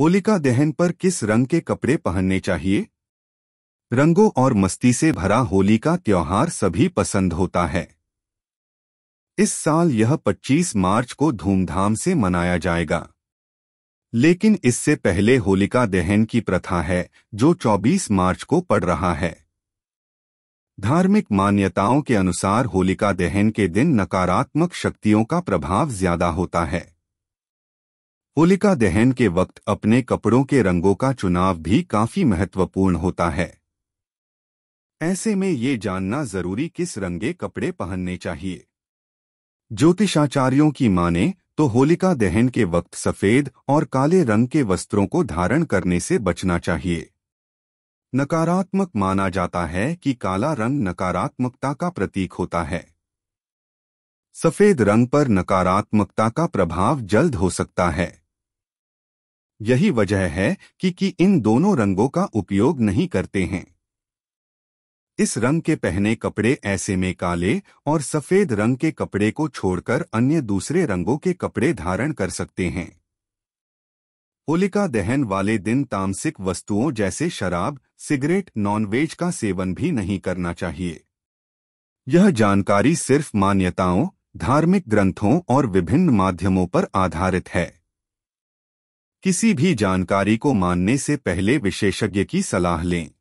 होलिका दहन पर किस रंग के कपड़े पहनने चाहिए रंगों और मस्ती से भरा होली का त्यौहार सभी पसंद होता है इस साल यह 25 मार्च को धूमधाम से मनाया जाएगा लेकिन इससे पहले होलिका दहन की प्रथा है जो 24 मार्च को पड़ रहा है धार्मिक मान्यताओं के अनुसार होलिका दहन के दिन नकारात्मक शक्तियों का प्रभाव ज्यादा होता है होलिका दहन के वक्त अपने कपड़ों के रंगों का चुनाव भी काफी महत्वपूर्ण होता है ऐसे में ये जानना जरूरी किस रंगे कपड़े पहनने चाहिए ज्योतिषाचार्यों की माने तो होलिका दहन के वक्त सफेद और काले रंग के वस्त्रों को धारण करने से बचना चाहिए नकारात्मक माना जाता है कि काला रंग नकारात्मकता का प्रतीक होता है सफेद रंग पर नकारात्मकता का प्रभाव जल्द हो सकता है यही वजह है कि कि इन दोनों रंगों का उपयोग नहीं करते हैं इस रंग के पहने कपड़े ऐसे में काले और सफेद रंग के कपड़े को छोड़कर अन्य दूसरे रंगों के कपड़े धारण कर सकते हैं होलिका दहन वाले दिन तामसिक वस्तुओं जैसे शराब सिगरेट नॉनवेज का सेवन भी नहीं करना चाहिए यह जानकारी सिर्फ मान्यताओं धार्मिक ग्रंथों और विभिन्न माध्यमों पर आधारित है किसी भी जानकारी को मानने से पहले विशेषज्ञ की सलाह लें